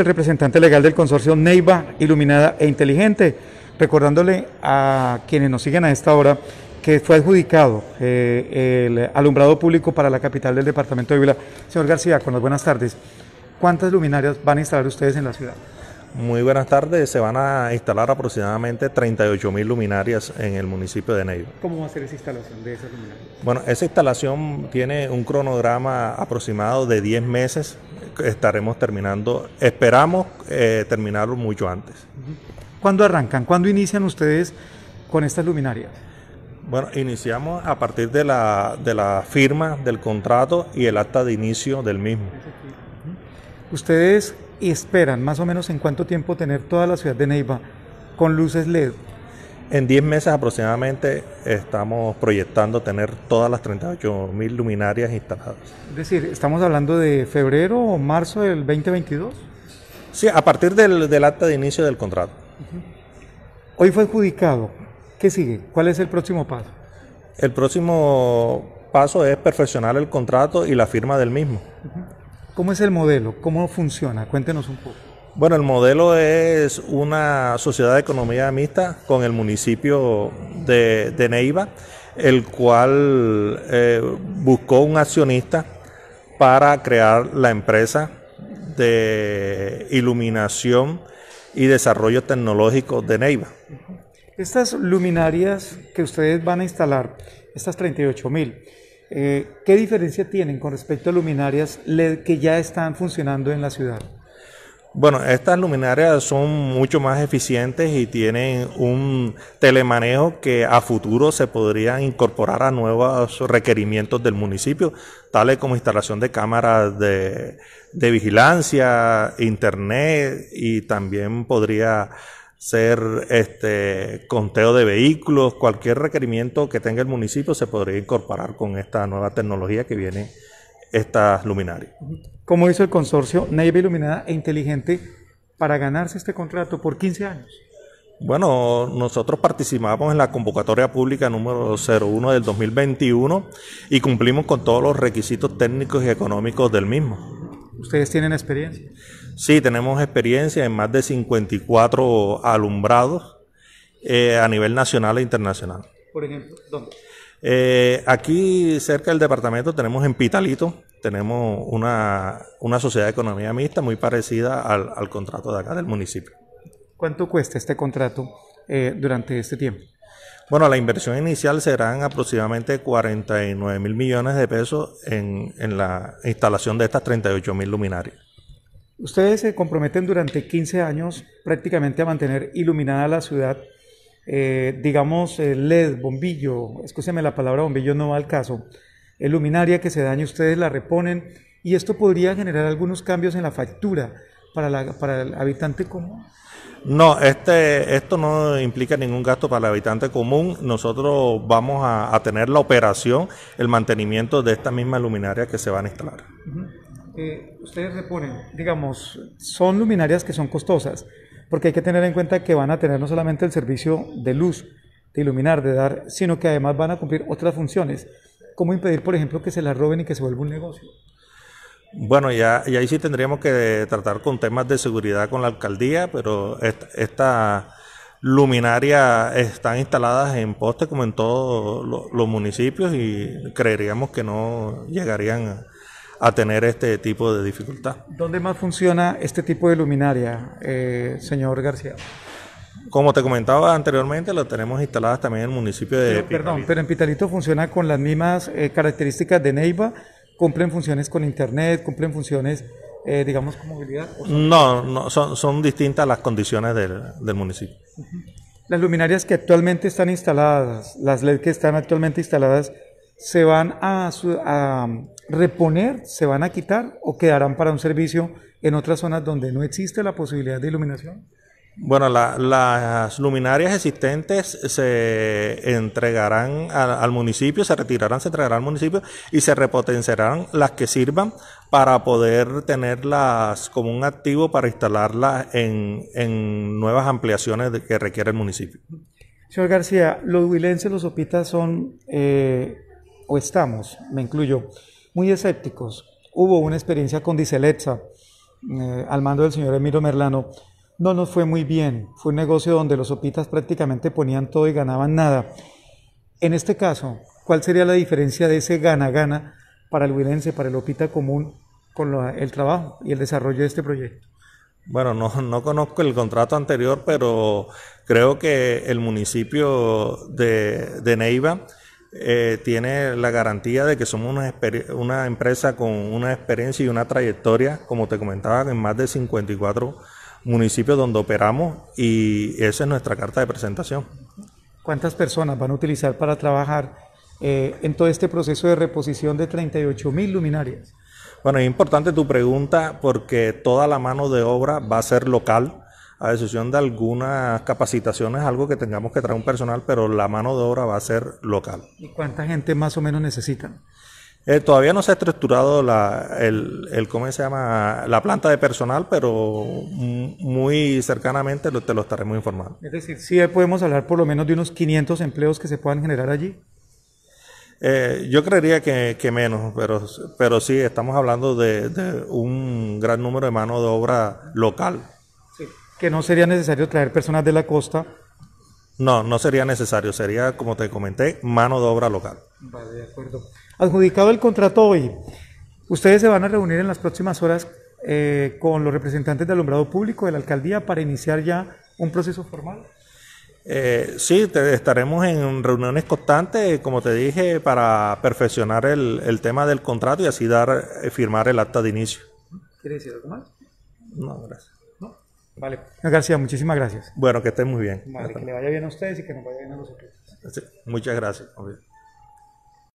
el representante legal del consorcio Neiva Iluminada e Inteligente, recordándole a quienes nos siguen a esta hora que fue adjudicado eh, el alumbrado público para la capital del departamento de Vila. Señor García, con las buenas tardes. ¿Cuántas luminarias van a instalar ustedes en la ciudad? Muy buenas tardes. Se van a instalar aproximadamente 38 mil luminarias en el municipio de Neiva. ¿Cómo va a ser esa instalación de esas luminarias? Bueno, esa instalación tiene un cronograma aproximado de 10 meses estaremos terminando, esperamos eh, terminarlo mucho antes. ¿Cuándo arrancan? ¿Cuándo inician ustedes con estas luminarias? Bueno, iniciamos a partir de la, de la firma del contrato y el acta de inicio del mismo. ¿Ustedes esperan más o menos en cuánto tiempo tener toda la ciudad de Neiva con luces LED? En 10 meses aproximadamente estamos proyectando tener todas las 38.000 luminarias instaladas. Es decir, estamos hablando de febrero o marzo del 2022. Sí, a partir del, acta de inicio del contrato. Hoy fue adjudicado. ¿Qué sigue? ¿Cuál es el próximo paso? El próximo paso es perfeccionar el contrato y la firma del mismo. ¿Cómo es el modelo? ¿Cómo funciona? Cuéntenos un poco. Bueno, el modelo es una sociedad de economía mixta con el municipio de, Neiva, el cual eh, buscó un accionista para crear la empresa de iluminación y desarrollo tecnológico de Neiva. Estas luminarias que ustedes van a instalar, estas 38 mil, eh, ¿qué diferencia tienen con respecto a luminarias que ya están funcionando en la ciudad? Bueno, estas luminarias son mucho más eficientes y tienen un telemanejo que a futuro se podrían incorporar a nuevos requerimientos del municipio, tales como instalación de cámaras de, de vigilancia, internet y también podría ser este conteo de vehículos, cualquier requerimiento que tenga el municipio se podría incorporar con esta nueva tecnología que viene estas luminarias. ¿Cómo hizo el consorcio Neiva Iluminada e Inteligente para ganarse este contrato por 15 años? Bueno, nosotros participamos en la convocatoria pública número 01 del 2021 y cumplimos con todos los requisitos técnicos y económicos del mismo. ¿Ustedes tienen experiencia? Sí, tenemos experiencia en más de 54 alumbrados eh, a nivel nacional e internacional. Por ejemplo, ¿dónde? Eh, aquí cerca del departamento tenemos en Pitalito, tenemos una, sociedad de economía mixta muy parecida al, contrato de acá del municipio. ¿Cuánto cuesta este contrato eh, durante este tiempo? Bueno, la inversión inicial serán aproximadamente 49 mil millones de pesos en, en la instalación de estas 38 mil luminarias. Ustedes se comprometen durante 15 años prácticamente a mantener iluminada la ciudad eh, digamos, eh, LED, bombillo, escúcheme la palabra bombillo, no va al caso, el luminaria que se dañe, ustedes la reponen y esto podría generar algunos cambios en la factura para, la, para el habitante común. No, este, esto no implica ningún gasto para el habitante común. Nosotros vamos a, tener la operación, el mantenimiento de esta misma luminaria que se van a instalar ustedes ustedes reponen, digamos, son luminarias que son costosas, porque hay que tener en cuenta que van a tener no solamente el servicio de luz, de iluminar, de dar, sino que además van a cumplir otras funciones. ¿Cómo impedir, por ejemplo, que se las roben y que se vuelva un negocio? Bueno, ya, y ahí sí tendríamos que tratar con temas de seguridad con la alcaldía, pero estas esta luminarias están instaladas en postes como en todos los municipios y creeríamos que no llegarían a a tener este tipo de dificultad. ¿Dónde más funciona este tipo de luminaria, eh, señor García? Como te comentaba anteriormente, lo tenemos instaladas también en el municipio de... Pitalito. perdón, pero en Pitalito funciona con las mismas eh, características de Neiva, cumplen funciones con internet, cumplen funciones, eh, digamos, con movilidad. No, no son, distintas las condiciones del, municipio. Las luminarias que actualmente están instaladas, las LED que están actualmente instaladas, se van a, reponer, se van a quitar o quedarán para un servicio en otras zonas donde no existe la posibilidad de iluminación? Bueno, las luminarias existentes se entregarán al municipio, se retirarán, se entregarán al municipio y se repotenciarán las que sirvan para poder tenerlas como un activo para instalarlas en, nuevas ampliaciones que requiere el municipio. Señor García, los huilenses, los opitas son eh, o estamos, me incluyo, muy escépticos. Hubo una experiencia con Diceletza eh, al mando del señor Emiro Merlano. No nos fue muy bien. Fue un negocio donde los opitas prácticamente ponían todo y ganaban nada. En este caso, ¿cuál sería la diferencia de ese gana-gana para el huilense, para el opita común, con el trabajo y el desarrollo de este proyecto? Bueno, no, conozco el contrato anterior, pero creo que el municipio de Neiva eh, tiene la garantía de que somos una, empresa con una experiencia y una trayectoria, como te comentaba, en más de 54 municipios donde operamos y esa es nuestra carta de presentación. ¿Cuántas personas van a utilizar para trabajar eh, en todo este proceso de reposición de 38 mil luminarias? Bueno, es importante tu pregunta porque toda la mano de obra va a ser local a decisión de algunas capacitaciones, algo que tengamos que traer un personal, pero la mano de obra va a ser local. ¿Y cuánta gente más o menos necesitan? Eh, todavía no se ha estructurado la, el, ¿cómo se llama? la planta de personal, pero muy cercanamente te lo estaremos informando. Es decir, sí podemos hablar por lo menos de unos 500 empleos que se puedan generar allí. Eh, yo creería que, menos, pero, pero sí, estamos hablando de un gran número de mano de obra local que no sería necesario traer personas de la costa. No, no sería necesario, sería, como te comenté, mano de obra local. Vale, de acuerdo. Adjudicado el contrato hoy, ustedes se van a reunir en las próximas horas eh, con los representantes del alumbrado público de la alcaldía para iniciar ya un proceso formal. Eh, sí, estaremos en reuniones constantes, como te dije, para perfeccionar el, el tema del contrato y así dar eh, firmar el acta de inicio. ¿Quiere decir algo más? No, gracias. Vale. García, muchísimas gracias. Bueno, que estén muy bien. que le vaya bien a ustedes y que nos vaya bien a los otros. Muchas gracias.